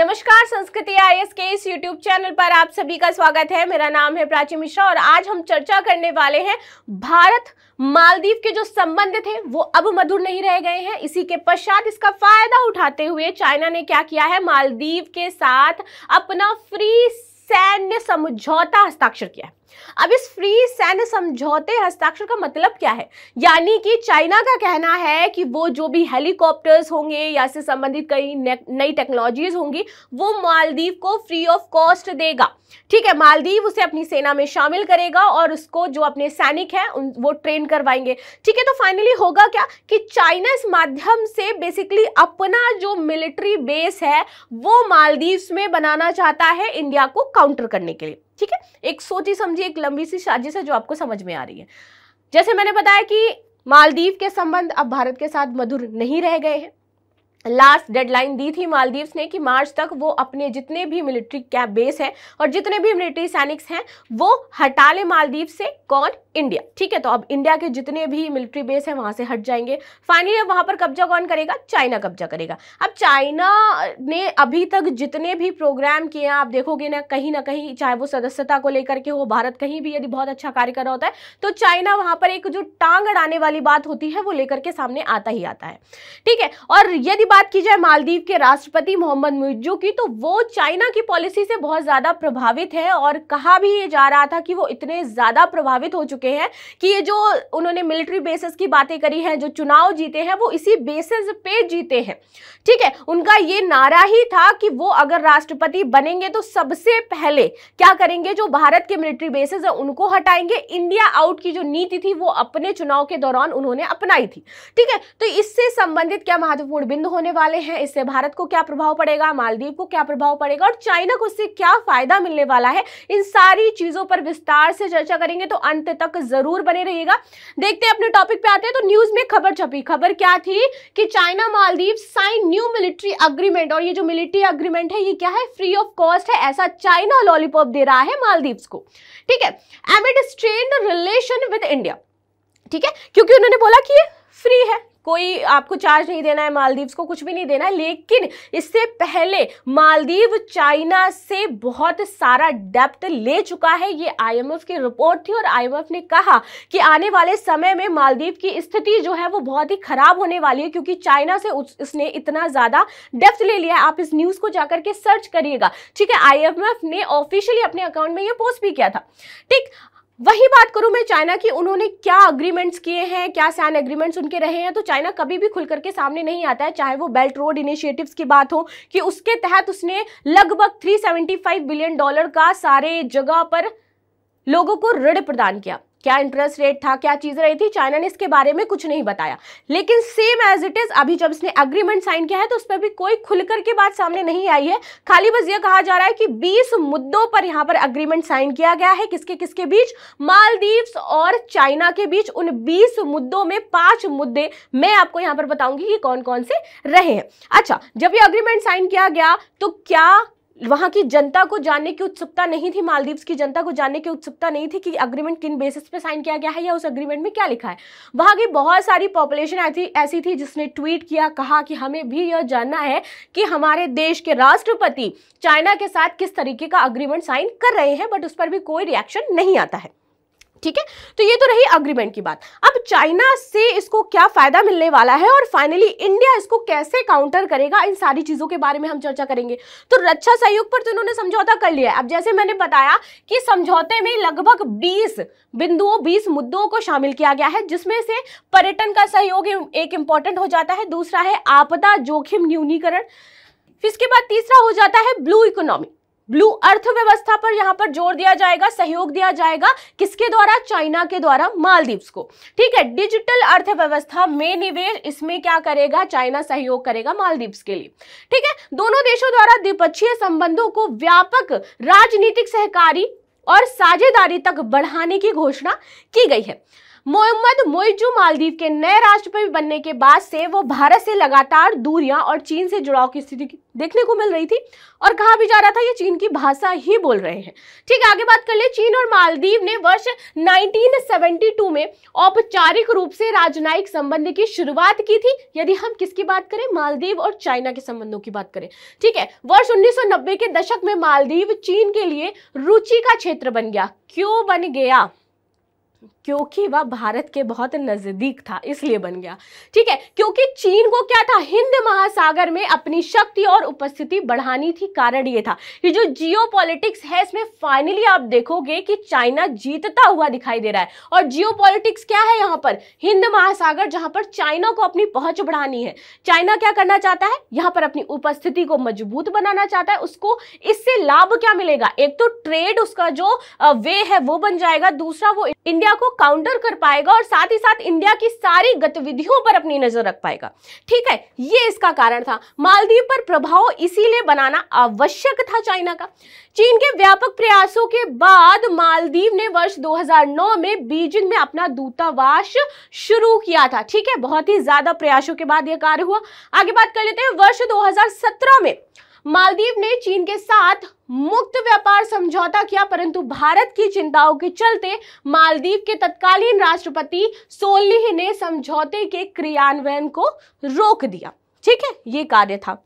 नमस्कार संस्कृति आई के इस YouTube चैनल पर आप सभी का स्वागत है मेरा नाम है प्राची मिश्रा और आज हम चर्चा करने वाले हैं भारत मालदीव के जो संबंध थे वो अब मधुर नहीं रह गए हैं इसी के पश्चात इसका फायदा उठाते हुए चाइना ने क्या किया है मालदीव के साथ अपना फ्री सैन्य समझौता हस्ताक्षर किया है अब इस फ्री सैन्य समझौते हस्ताक्षर का मतलब क्या है यानी कि चाइना का कहना है कि वो जो भी हेलीकॉप्टर्स होंगे या से संबंधित कई नई टेक्नोलॉजीज होंगी वो मालदीव को फ्री ऑफ कॉस्ट देगा ठीक है मालदीव उसे अपनी सेना में शामिल करेगा और उसको जो अपने सैनिक हैं वो ट्रेन करवाएंगे ठीक है तो फाइनली होगा क्या कि चाइना इस माध्यम से बेसिकली अपना जो मिलिट्री बेस है वो मालदीव्स में बनाना चाहता है इंडिया को काउंटर करने के लिए ठीक है एक सोची समझी एक लंबी सी साजिश है जो आपको समझ में आ रही है जैसे मैंने बताया कि मालदीव के संबंध अब भारत के साथ मधुर नहीं रह गए हैं लास्ट डेडलाइन दी थी मालदीव्स ने कि मार्च तक वो अपने जितने भी मिलिट्री कैप बेस है और जितने भी मिलिट्री सैनिक्स हैं वो हटा ले मालदीव से कौन इंडिया ठीक है तो अब इंडिया के जितने भी मिलिट्री बेस है वहां से हट जाएंगे फाइनली अब वहां पर कब्जा कौन करेगा चाइना कब्जा करेगा अब चाइना ने अभी तक जितने भी प्रोग्राम किए हैं आप देखोगे ना कहीं ना कहीं चाहे वो सदस्यता को लेकर के हो भारत कहीं भी यदि बहुत अच्छा कार्य कर रहा होता है तो चाइना वहां पर एक जो टांग अड़ाने वाली बात होती है वो लेकर के सामने आता ही आता है ठीक है और यदि बात बात की जाए मालदीव के राष्ट्रपति मोहम्मद मुइजू की तो वो चाइना की पॉलिसी से बहुत ज़्यादा प्रभावित है और कहा भी ये जा रहा था कि वो इतने ज़्यादा प्रभावित हो चुके हैं कि ये जो उन्होंने मिलिट्री बेसिस की बातें करी हैं जो चुनाव जीते हैं वो इसी बेसिस पे जीते हैं ठीक है उनका ये नारा ही था कि वो अगर राष्ट्रपति बनेंगे तो सबसे पहले क्या करेंगे जो भारत के मिलिट्री बेसिस है उनको हटाएंगे इंडिया आउट की जो नीति थी वो अपने चुनाव के दौरान उन्होंने अपनाई थी ठीक है तो इससे संबंधित क्या महत्वपूर्ण बिंदु होने वाले हैं इससे भारत को क्या प्रभाव पड़ेगा मालदीव को क्या प्रभाव पड़ेगा और चाइना को इससे क्या फायदा मिलने वाला है इन सारी चीजों पर विस्तार से चर्चा करेंगे तो अंत तक जरूर बने रहिएगा देखते हैं अपने टॉपिक पे आते हैं तो न्यूज में खबर छपी खबर क्या थी कि China Maldives sign new military agreement और ये जो मिलिट्री अग्रीमेंट है ये क्या है फ्री ऑफ कॉस्ट है ऐसा चाइना लॉलीपॉप दे रहा है मालदीव को ठीक है एम amid strain relation with India ठीक है क्योंकि उन्होंने बोला कि ये फ्री है कोई आपको चार्ज नहीं देना है मालदीव्स को कुछ भी नहीं देना है लेकिन इससे पहले मालदीव चाइना से बहुत सारा डेप्ट ले चुका है ये आईएमएफ की रिपोर्ट थी और आईएमएफ ने कहा कि आने वाले समय में मालदीव की स्थिति जो है वो बहुत ही खराब होने वाली है क्योंकि चाइना से इसने इतना ज़्यादा डेप्थ ले लिया है आप इस न्यूज़ को जाकर के सर्च करिएगा ठीक है आई ने ऑफिशियली अपने अकाउंट में यह पोस्ट भी किया था ठीक वही बात करूं मैं चाइना की उन्होंने क्या अग्रीमेंट्स किए हैं क्या सैन एग्रीमेंट्स उनके रहे हैं तो चाइना कभी भी खुल करके सामने नहीं आता है चाहे वो बेल्ट रोड इनिशिएटिव्स की बात हो कि उसके तहत उसने लगभग 375 बिलियन डॉलर का सारे जगह पर लोगों को ऋण प्रदान किया क्या इंटरेस्ट रेट था क्या चीज़ रही थी चाइना ने इसके बारे में कुछ नहीं बताया लेकिन सेम एज इट इज़ अभी जब इसने अग्रीमेंट साइन किया है तो उस पर भी कोई खुलकर के बात सामने नहीं आई है खाली बस यह कहा जा रहा है कि 20 मुद्दों पर यहाँ पर अग्रीमेंट साइन किया गया है किसके किसके बीच मालदीव्स और चाइना के बीच उन बीस मुद्दों में पांच मुद्दे मैं आपको यहाँ पर बताऊंगी कि कौन कौन से रहे हैं अच्छा जब ये अग्रीमेंट साइन किया गया तो क्या वहाँ की जनता को जानने की उत्सुकता नहीं थी मालदीव्स की जनता को जानने की उत्सुकता नहीं थी कि अग्रीमेंट किन बेसिस पे साइन किया गया है या उस अग्रीमेंट में क्या लिखा है वहाँ की बहुत सारी पॉपुलेशन ऐसी ऐसी थी जिसने ट्वीट किया कहा कि हमें भी यह जानना है कि हमारे देश के राष्ट्रपति चाइना के साथ किस तरीके का अग्रीमेंट साइन कर रहे हैं बट उस पर भी कोई रिएक्शन नहीं आता है ठीक है तो ये तो रही अग्रीमेंट की बात अब चाइना से इसको क्या फायदा मिलने वाला है और फाइनली इंडिया इसको कैसे काउंटर करेगा इन सारी चीजों के बारे में हम चर्चा करेंगे तो रक्षा सहयोग पर तो इन्होंने समझौता कर लिया है अब जैसे मैंने बताया कि समझौते में लगभग 20 बिंदुओं 20 मुद्दों को शामिल किया गया है जिसमें से पर्यटन का सहयोग एक इंपॉर्टेंट हो जाता है दूसरा है आपदा जोखिम न्यूनीकरण इसके बाद तीसरा हो जाता है ब्लू इकोनॉमी ब्लू अर्थव्यवस्था पर यहां पर जोर दिया जाएगा सहयोग दिया जाएगा किसके द्वारा चाइना के द्वारा मालदीव्स को ठीक है डिजिटल अर्थव्यवस्था में निवेश इसमें क्या करेगा चाइना सहयोग करेगा मालदीव्स के लिए ठीक है दोनों देशों द्वारा द्विपक्षीय संबंधों को व्यापक राजनीतिक सहकारी और साझेदारी तक बढ़ाने की घोषणा की गई है मोहम्मद मोइजू मालदीव के नए राष्ट्रपति बनने के बाद से वो भारत से लगातार दूरियां और चीन से जुड़ाव की स्थिति देखने को मिल रही थी और कहा भी जा रहा था ये चीन की भाषा ही बोल रहे हैं ठीक है आगे बात कर ले चीन और मालदीव ने वर्ष 1972 में औपचारिक रूप से राजनयिक संबंध की शुरुआत की थी यदि हम किसकी बात करें मालदीव और चाइना के संबंधों की बात करें ठीक है वर्ष उन्नीस के दशक में मालदीव चीन के लिए रुचि का क्षेत्र बन गया क्यों बन गया क्योंकि वह भारत के बहुत नज़दीक था इसलिए बन गया ठीक है क्योंकि चीन को क्या था हिंद महासागर में अपनी शक्ति और उपस्थिति बढ़ानी थी कारण यह था ये जो जियो है इसमें फाइनली आप देखोगे कि चाइना जीतता हुआ दिखाई दे रहा है और जियो क्या है यहां पर हिंद महासागर जहां पर चाइना को अपनी पहुंच बढ़ानी है चाइना क्या करना चाहता है यहाँ पर अपनी उपस्थिति को मजबूत बनाना चाहता है उसको इससे लाभ क्या मिलेगा एक तो ट्रेड उसका जो वे है वो बन जाएगा दूसरा वो इंडिया को काउंटर कर पाएगा और साथ ही साथ इंडिया की सारी गतिविधियों पर अपनी नजर रख पाएगा ठीक है ये इसका कारण था मालदीव पर प्रभाव इसीलिए बनाना आवश्यक था चाइना का चीन के व्यापक प्रयासों के बाद मालदीव ने वर्ष 2009 में बीजिंग में अपना दूतावास शुरू किया था ठीक है बहुत ही ज्यादा प्रयासों के बाद यह कार्य हुआ आगे बात कर लेते हैं वर्ष दो में मालदीव ने चीन के साथ मुक्त व्यापार समझौता किया परंतु भारत की चिंताओं के चलते मालदीव के तत्कालीन राष्ट्रपति सोलिह ने समझौते के क्रियान्वयन को रोक दिया ठीक है ये कार्य था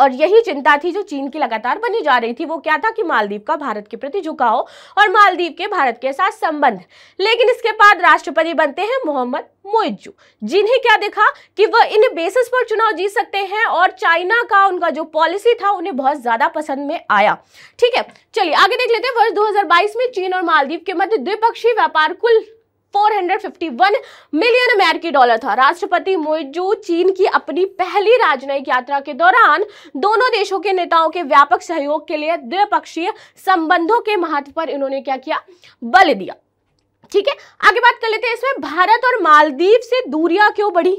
और यही चिंता थी जो चीन की लगातार बनी जा रही थी वो क्या था कि मालदीव का भारत के प्रति झुकाव और मालदीव के भारत के साथ संबंध लेकिन इसके बाद राष्ट्रपति बनते हैं मोहम्मद मोइजू जिन्हें क्या देखा कि वह इन बेसिस पर चुनाव जीत सकते हैं और चाइना का उनका जो पॉलिसी था उन्हें बहुत ज्यादा पसंद में आया ठीक है चलिए आगे देख लेते हैं वर्ष दो में चीन और मालदीव के मध्य द्विपक्षीय व्यापार कुल 451 मिलियन अमेरिकी डॉलर था राष्ट्रपति मोइजू चीन की अपनी पहली राजनयिक यात्रा के दौरान दोनों देशों के नेताओं के व्यापक सहयोग के लिए द्विपक्षीय संबंधों के महत्व पर इन्होंने क्या किया बल दिया ठीक है आगे बात कर लेते हैं इसमें भारत और मालदीव से दूरिया क्यों बढ़ी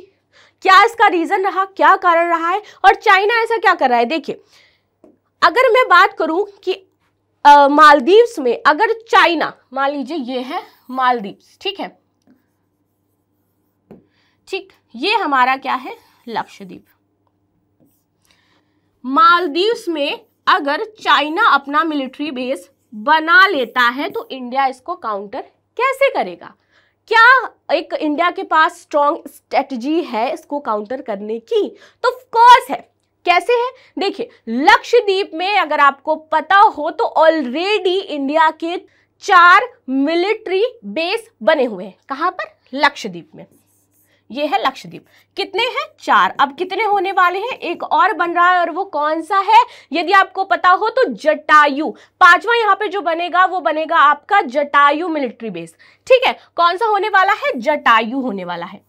क्या इसका रीजन रहा क्या कारण रहा है और चाइना ऐसा क्या कर रहा है देखिए अगर मैं बात करूं कि मालदीव्स में अगर चाइना मान लीजिए ये है मालदीव ठीक है ठीक ये हमारा क्या है लक्षद्वीप मालदीव्स में अगर चाइना अपना मिलिट्री बेस बना लेता है तो इंडिया इसको काउंटर कैसे करेगा क्या एक इंडिया के पास स्ट्रॉन्ग स्ट्रेटजी है इसको काउंटर करने की तो कोर्स है कैसे है देखिए लक्षद्वीप में अगर आपको पता हो तो ऑलरेडी इंडिया के चार मिलिट्री बेस बने हुए हैं कहां पर लक्षद्वीप में यह है लक्षद्वीप कितने हैं चार अब कितने होने वाले हैं एक और बन रहा है और वो कौन सा है यदि आपको पता हो तो जटायु पांचवा यहां पे जो बनेगा वो बनेगा आपका जटायु मिलिट्री बेस ठीक है कौन सा होने वाला है जटायु होने वाला है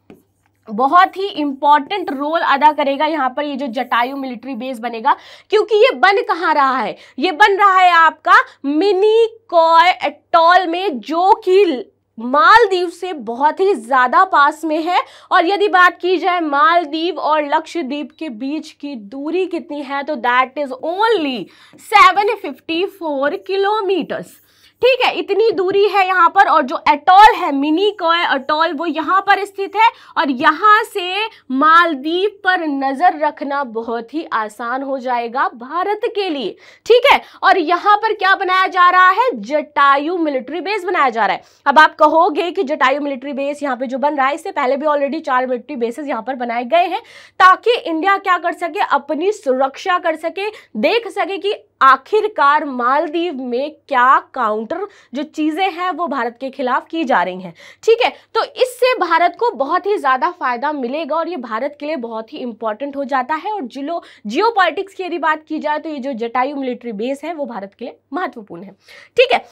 बहुत ही इम्पॉर्टेंट रोल अदा करेगा यहाँ पर ये जो जटायु मिलिट्री बेस बनेगा क्योंकि ये बन कहाँ रहा है ये बन रहा है आपका मिनी कॉय एटॉल में जो कि मालदीव से बहुत ही ज़्यादा पास में है और यदि बात की जाए मालदीव और लक्षद्वीप के बीच की दूरी कितनी है तो that is only seven fifty four kilometres ठीक है इतनी दूरी है यहाँ पर और जो अटोल है मिनी कॉय अटोल वो यहाँ पर स्थित है और यहाँ से मालदीव पर नज़र रखना बहुत ही आसान हो जाएगा भारत के लिए ठीक है और यहाँ पर क्या बनाया जा रहा है जटायु मिलिट्री बेस बनाया जा रहा है अब आप कहोगे कि जटायु मिलिट्री बेस यहाँ पे जो बन रहा है इससे पहले भी ऑलरेडी चार मिलिट्री बेसेस यहाँ पर बनाए गए हैं ताकि इंडिया क्या कर सके अपनी सुरक्षा कर सके देख सके कि आखिरकार मालदीव में क्या काउंटर जो चीज़ें हैं वो भारत के खिलाफ की जा रही हैं ठीक है तो इससे भारत को बहुत ही ज़्यादा फ़ायदा मिलेगा और ये भारत के लिए बहुत ही इंपॉर्टेंट हो जाता है और जिलो जियो पॉलिटिक्स की यदि बात की जाए तो ये जो जटायु मिलिट्री बेस है वो भारत के लिए महत्वपूर्ण है ठीक है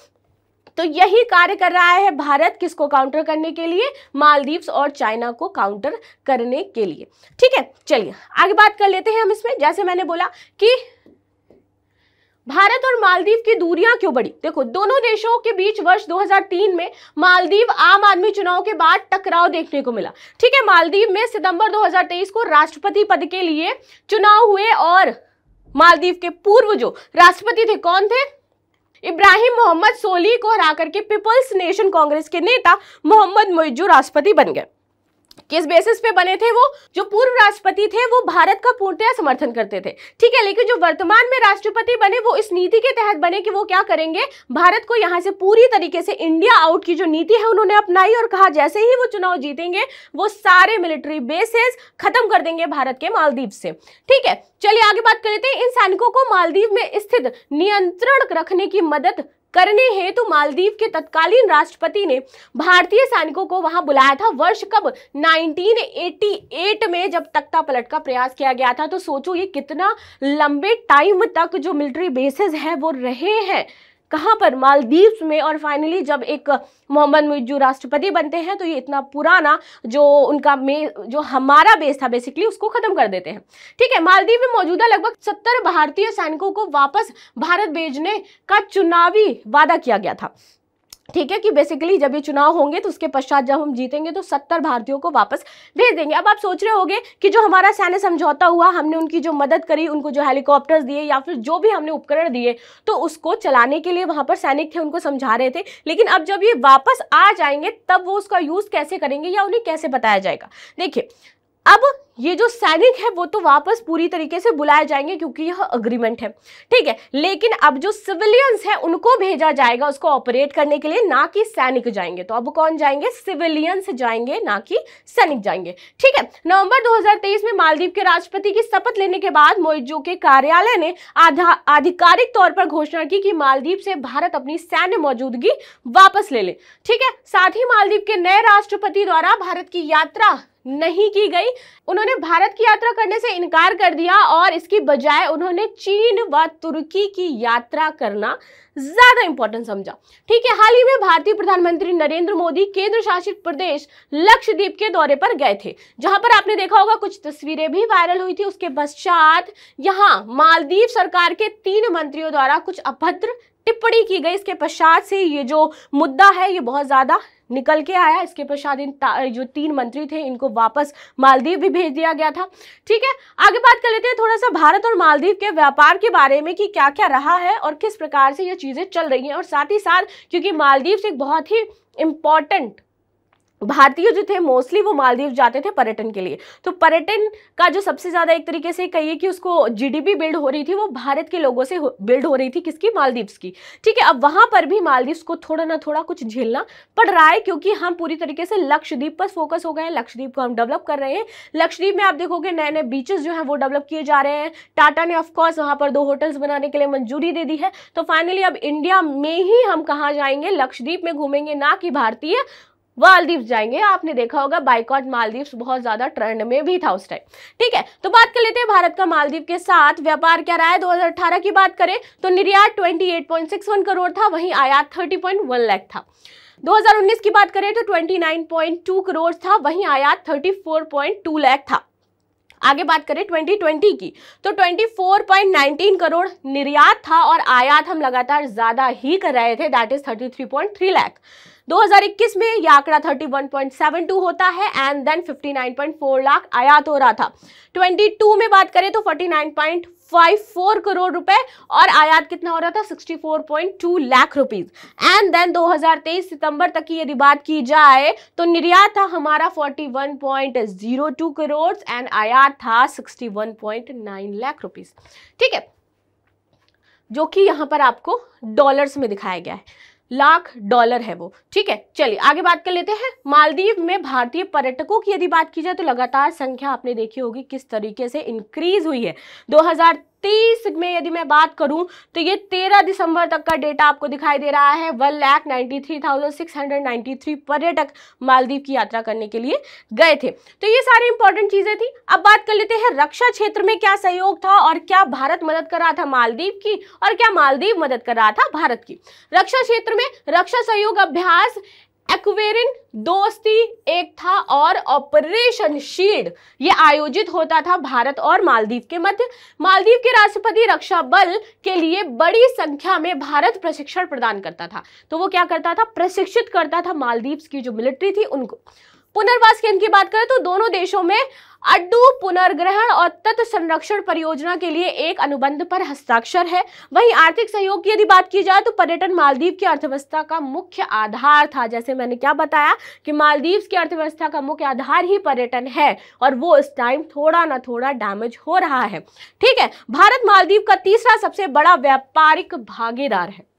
तो यही कार्य कर रहा है भारत किसको काउंटर करने के लिए मालदीव्स और चाइना को काउंटर करने के लिए ठीक है चलिए आगे बात कर लेते हैं हम इसमें जैसे मैंने बोला कि भारत और मालदीव की दूरियां क्यों बढ़ी देखो दोनों देशों के बीच वर्ष 2003 में मालदीव आम आदमी चुनाव के बाद टकराव देखने को मिला ठीक है मालदीव में सितंबर 2023 को राष्ट्रपति पद के लिए चुनाव हुए और मालदीव के पूर्व जो राष्ट्रपति थे कौन थे इब्राहिम मोहम्मद सोली को हरा करके पीपल्स नेशन कांग्रेस के नेता मोहम्मद मोइजू राष्ट्रपति बन गए किस बेसिस पे बने थे वो जो पूर्व राष्ट्रपति थे वो भारत का पूर्णतया समर्थन करते थे ठीक है लेकिन जो वर्तमान में राष्ट्रपति बने वो इस नीति के तहत बने कि वो क्या करेंगे भारत को यहाँ से पूरी तरीके से इंडिया आउट की जो नीति है उन्होंने अपनाई और कहा जैसे ही वो चुनाव जीतेंगे वो सारे मिलिट्री बेसिस खत्म कर देंगे भारत के मालदीव से ठीक है चलिए आगे बात करते हैं इन सैनिकों को मालदीव में स्थित नियंत्रण रखने की मदद करने हेतु मालदीव के तत्कालीन राष्ट्रपति ने भारतीय सैनिकों को वहां बुलाया था वर्ष कब 1988 में जब तख्ता पलट का प्रयास किया गया था तो सोचो ये कितना लंबे टाइम तक जो मिलिट्री बेसेस है वो रहे हैं कहाँ पर मालदीव्स में और फाइनली जब एक मोहम्मद मिजू राष्ट्रपति बनते हैं तो ये इतना पुराना जो उनका मे जो हमारा बेस था बेसिकली उसको ख़त्म कर देते हैं ठीक है मालदीव में मौजूदा लगभग सत्तर भारतीय सैनिकों को वापस भारत भेजने का चुनावी वादा किया गया था ठीक है कि बेसिकली जब ये चुनाव होंगे तो उसके पश्चात जब हम जीतेंगे तो सत्तर भारतीयों को वापस भेज देंगे अब आप सोच रहे होंगे कि जो हमारा सैन्य समझौता हुआ हमने उनकी जो मदद करी उनको जो हेलीकॉप्टर्स दिए या फिर जो भी हमने उपकरण दिए तो उसको चलाने के लिए वहाँ पर सैनिक थे उनको समझा रहे थे लेकिन अब जब ये वापस आ जाएंगे तब वो उसका यूज़ कैसे करेंगे या उन्हें कैसे बताया जाएगा देखिए अब ये जो सैनिक है वो तो वापस पूरी तरीके से बुलाए जाएंगे क्योंकि यह अग्रीमेंट है ठीक है लेकिन अब जो सिविलियंस है उनको भेजा जाएगा उसको ऑपरेट करने के लिए ना कि सैनिक जाएंगे तो अब कौन जाएंगे सिविलियंस जाएंगे ना कि सैनिक जाएंगे ठीक है नवंबर 2023 में मालदीव के राष्ट्रपति की शपथ लेने के बाद मोइजो के कार्यालय ने आधिकारिक तौर पर घोषणा की कि मालदीव से भारत अपनी सैन्य मौजूदगी वापस ले ले ठीक है साथ ही मालदीव के नए राष्ट्रपति द्वारा भारत की यात्रा नहीं की गई उन्होंने भारत की यात्रा करने से इनकार कर दिया और इसकी बजाय उन्होंने चीन व तुर्की की यात्रा करना ज्यादा इंपॉर्टेंट समझा ठीक है हाल ही में भारतीय प्रधानमंत्री नरेंद्र मोदी केंद्र शासित प्रदेश लक्षद्वीप के दौरे पर गए थे जहां पर आपने देखा होगा कुछ तस्वीरें भी वायरल हुई थी उसके पश्चात यहाँ मालदीव सरकार के तीन मंत्रियों द्वारा कुछ अभद्र टिप्पणी की गई इसके पश्चात से ये जो मुद्दा है ये बहुत ज़्यादा निकल के आया इसके पश्चात इन जो तीन मंत्री थे इनको वापस मालदीव भी भेज दिया गया था ठीक है आगे बात कर लेते हैं थोड़ा सा भारत और मालदीव के व्यापार के बारे में कि क्या क्या रहा है और किस प्रकार से ये चीज़ें चल रही हैं और साथ ही साथ क्योंकि मालदीव से एक बहुत ही इम्पॉर्टेंट भारतीय जो थे मोस्टली वो मालदीव जाते थे पर्यटन के लिए तो पर्यटन का जो सबसे ज़्यादा एक तरीके से कहिए कि उसको जीडीपी बिल्ड हो रही थी वो भारत के लोगों से बिल्ड हो रही थी किसकी मालदीव्स की ठीक है अब वहाँ पर भी मालदीव्स को थोड़ा ना थोड़ा कुछ झेलना पड़ रहा है क्योंकि हम पूरी तरीके से लक्षद्वीप पर फोकस हो गए हैं लक्षद्वीप को हम डेवलप कर रहे हैं लक्षद्वीप में आप देखोगे नए नए बीचेस जो हैं वो डेवलप किए जा रहे हैं टाटा ने ऑफकोर्स वहाँ पर दो होटल्स बनाने के लिए मंजूरी दे दी है तो फाइनली अब इंडिया में ही हम कहाँ जाएंगे लक्षद्वीप में घूमेंगे ना कि भारतीय मालदीव जाएंगे आपने देखा होगा बाइकॉट मालदीव बहुत ज्यादा ट्रेंड में भी था उस टाइम ठीक है तो बात कर लेते हैं भारत का मालदीव के साथ व्यापार क्या रहा है 2018 की बात करें तो निर्यात 28.61 करोड़ था वहीं आयात 30.1 लाख था 2019 की बात करें तो 29.2 करोड़ था वहीं आयात 34.2 लाख था आगे बात करें 2020 की तो 24.19 करोड़ निर्यात था और आयात हम लगातार ज़्यादा ही कर रहे थे दैट इज़ 33.3 लाख 2021 में यह आंकड़ा 31.72 होता है एंड देन 59.4 लाख आयात हो रहा था 22 में बात करें तो 49. 54 करोड़ रुपए और आयात कितना हो रहा था 64.2 लाख रुपीस एंड देन 2023 सितंबर तक की यदि बात की जाए तो निर्यात था हमारा 41.02 करोड़ एंड आयात था 61.9 लाख रुपीस ठीक है जो कि यहां पर आपको डॉलर्स में दिखाया गया है लाख डॉलर है वो ठीक है चलिए आगे बात कर लेते हैं मालदीव में भारतीय पर्यटकों की यदि बात की जाए तो लगातार संख्या आपने देखी होगी किस तरीके से इंक्रीज हुई है तीस में यदि मैं बात करूं तो ये तेरह दिसंबर तक का डेटा आपको दिखाई दे रहा है one lakh ninety three thousand six hundred ninety three पर्यटक मालदीव की यात्रा करने के लिए गए थे तो ये सारी इंपॉर्टेंट चीजें थी अब बात कर लेते हैं रक्षा क्षेत्र में क्या सहयोग था और क्या भारत मदद कर रहा था मालदीव की और क्या मालदीव मदद कर रहा था भारत की रक्षा क्षेत्र में रक्षा सहयोग अभ्यास एक्वेरिन दोस्ती एक था और ऑपरेशन शील्ड ये आयोजित होता था भारत और मालदीव के मध्य मालदीव के राष्ट्रपति रक्षा बल के लिए बड़ी संख्या में भारत प्रशिक्षण प्रदान करता था तो वो क्या करता था प्रशिक्षित करता था मालदीव्स की जो मिलिट्री थी उनको पुनर्वास केंद्र की बात करें तो दोनों देशों में अड्डू पुनर्ग्रहण और तत्व संरक्षण परियोजना के लिए एक अनुबंध पर हस्ताक्षर है वहीं आर्थिक सहयोग की यदि बात की जाए तो पर्यटन मालदीव की अर्थव्यवस्था का मुख्य आधार था जैसे मैंने क्या बताया कि मालदीव की अर्थव्यवस्था का मुख्य आधार ही पर्यटन है और वो इस टाइम थोड़ा ना थोड़ा डैमेज हो रहा है ठीक है भारत मालदीव का तीसरा सबसे बड़ा व्यापारिक भागीदार है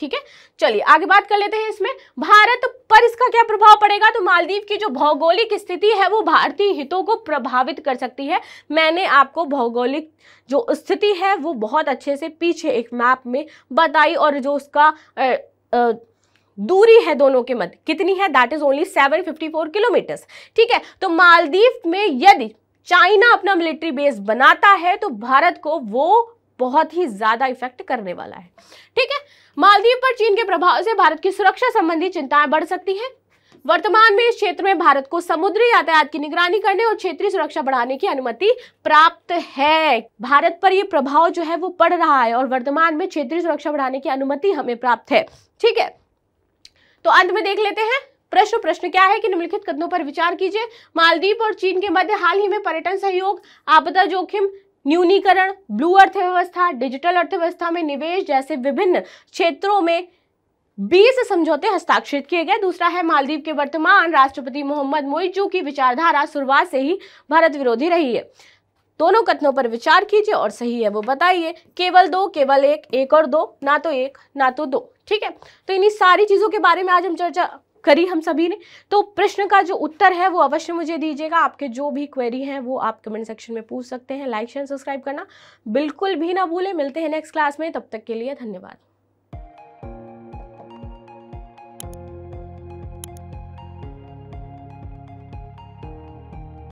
ठीक है चलिए आगे बात कर लेते हैं इसमें भारत पर इसका क्या प्रभाव पड़ेगा तो मालदीव की जो भौगोलिक स्थिति है वो भारतीय हितों को प्रभावित कर सकती है मैंने आपको भौगोलिक जो स्थिति है वो बहुत अच्छे से पीछे एक मैप में बताई और जो उसका दूरी है दोनों के मध्य कितनी है that is only four kilometres ठीक है तो मालदीव में यदि चाइना अपना मिलिट्री बेस बनाता है तो भारत को वो बहुत ही ज़्यादा इफेक्ट करने वाला है ठीक है मालदीव पर चीन के प्रभाव से भारत की सुरक्षा संबंधी चिंताएं बढ़ सकती हैं वर्तमान में इस क्षेत्र में भारत को समुद्री यातायात की निगरानी करने और क्षेत्रीय सुरक्षा बढ़ाने की अनुमति प्राप्त है भारत पर यह प्रभाव जो है वो पड़ रहा है और वर्तमान में क्षेत्रीय सुरक्षा बढ़ाने की अनुमति हमें प्राप्त है ठीक है तो अंत में देख लेते हैं प्रश्न प्रश्न क्या है कि निम्नलिखित कदमों पर विचार कीजिए मालदीव और चीन के मध्य हाल ही में पर्यटन सहयोग आपदा जोखिम न्यूनीकरण ब्लू अर्थव्यवस्था डिजिटल अर्थव्यवस्था में निवेश जैसे विभिन्न क्षेत्रों में 20 समझौते हस्ताक्षरित किए गए दूसरा है मालदीव के वर्तमान राष्ट्रपति मोहम्मद मोइजू की विचारधारा शुरुआत से ही भारत विरोधी रही है दोनों कथनों पर विचार कीजिए और सही है वो बताइए केवल दो केवल एक एक और दो ना तो एक ना तो दो ठीक है तो इन्हीं सारी चीज़ों के बारे में आज हम चर्चा करी हम सभी ने तो प्रश्न का जो उत्तर है वो अवश्य मुझे दीजिएगा आपके जो भी क्वेरी हैं वो आप कमेंट सेक्शन में पूछ सकते हैं लाइक शेयर सब्सक्राइब करना बिल्कुल भी ना भूलें मिलते हैं नेक्स्ट क्लास में तब तक के लिए धन्यवाद